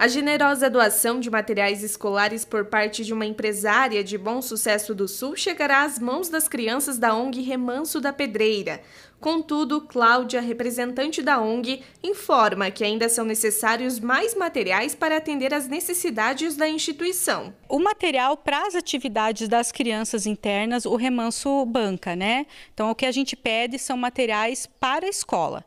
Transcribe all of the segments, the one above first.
A generosa doação de materiais escolares por parte de uma empresária de bom sucesso do Sul chegará às mãos das crianças da ONG Remanso da Pedreira. Contudo, Cláudia, representante da ONG, informa que ainda são necessários mais materiais para atender às necessidades da instituição. O material para as atividades das crianças internas, o remanso banca, né? Então, o que a gente pede são materiais para a escola.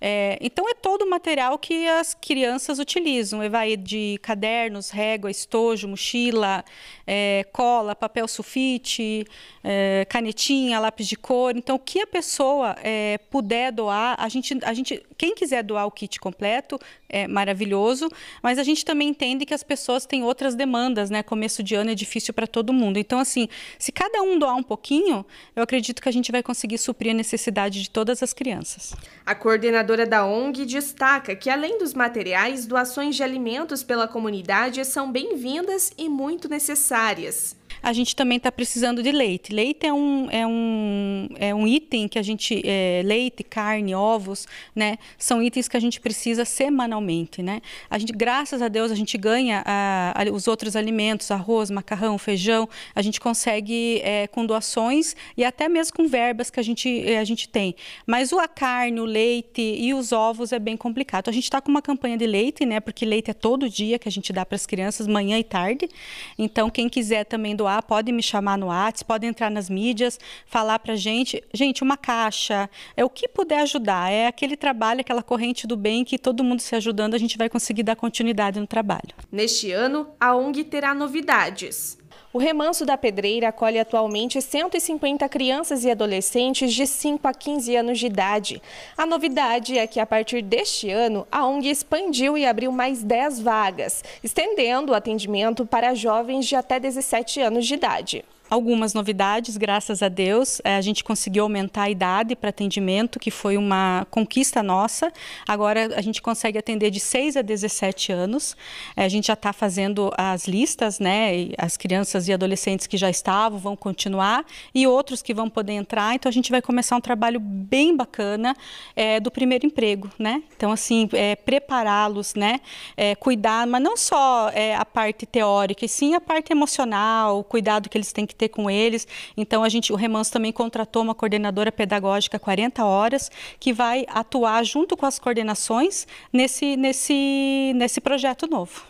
É, então, é todo o material que as crianças utilizam. Vai de cadernos, régua, estojo, mochila, é, cola, papel sulfite, é, canetinha, lápis de cor. Então, o que a pessoa é, puder doar, a gente, a gente, quem quiser doar o kit completo, é maravilhoso, mas a gente também entende que as pessoas têm outras demandas, né? Começo de ano é difícil para todo mundo. Então, assim, se cada um doar um pouquinho, eu acredito que a gente vai conseguir suprir a necessidade de todas as crianças. A coordenadora coordenadora da ONG destaca que, além dos materiais, doações de alimentos pela comunidade são bem-vindas e muito necessárias. A gente também está precisando de leite. Leite é um, é um um, é um item que a gente. É, leite, carne, ovos, né? São itens que a gente precisa semanalmente, né? A gente, graças a Deus, a gente ganha a, a, os outros alimentos, arroz, macarrão, feijão. A gente consegue é, com doações e até mesmo com verbas que a gente, é, a gente tem. Mas o, a carne, o leite e os ovos é bem complicado. A gente está com uma campanha de leite, né? Porque leite é todo dia que a gente dá para as crianças, manhã e tarde. Então, quem quiser também doar, pode me chamar no WhatsApp, pode entrar nas mídias, falar para gente gente, gente, uma caixa, é o que puder ajudar, é aquele trabalho, aquela corrente do bem que todo mundo se ajudando, a gente vai conseguir dar continuidade no trabalho. Neste ano, a ONG terá novidades. O Remanso da Pedreira acolhe atualmente 150 crianças e adolescentes de 5 a 15 anos de idade. A novidade é que, a partir deste ano, a ONG expandiu e abriu mais 10 vagas, estendendo o atendimento para jovens de até 17 anos de idade algumas novidades, graças a Deus. É, a gente conseguiu aumentar a idade para atendimento, que foi uma conquista nossa. Agora a gente consegue atender de 6 a 17 anos. É, a gente já está fazendo as listas, né? As crianças e adolescentes que já estavam vão continuar e outros que vão poder entrar. Então a gente vai começar um trabalho bem bacana é, do primeiro emprego, né? Então, assim, é, prepará-los, né? É, cuidar, mas não só é, a parte teórica, e sim a parte emocional, o cuidado que eles têm que ter com eles. Então a gente, o Remanso também contratou uma coordenadora pedagógica 40 horas que vai atuar junto com as coordenações nesse nesse nesse projeto novo.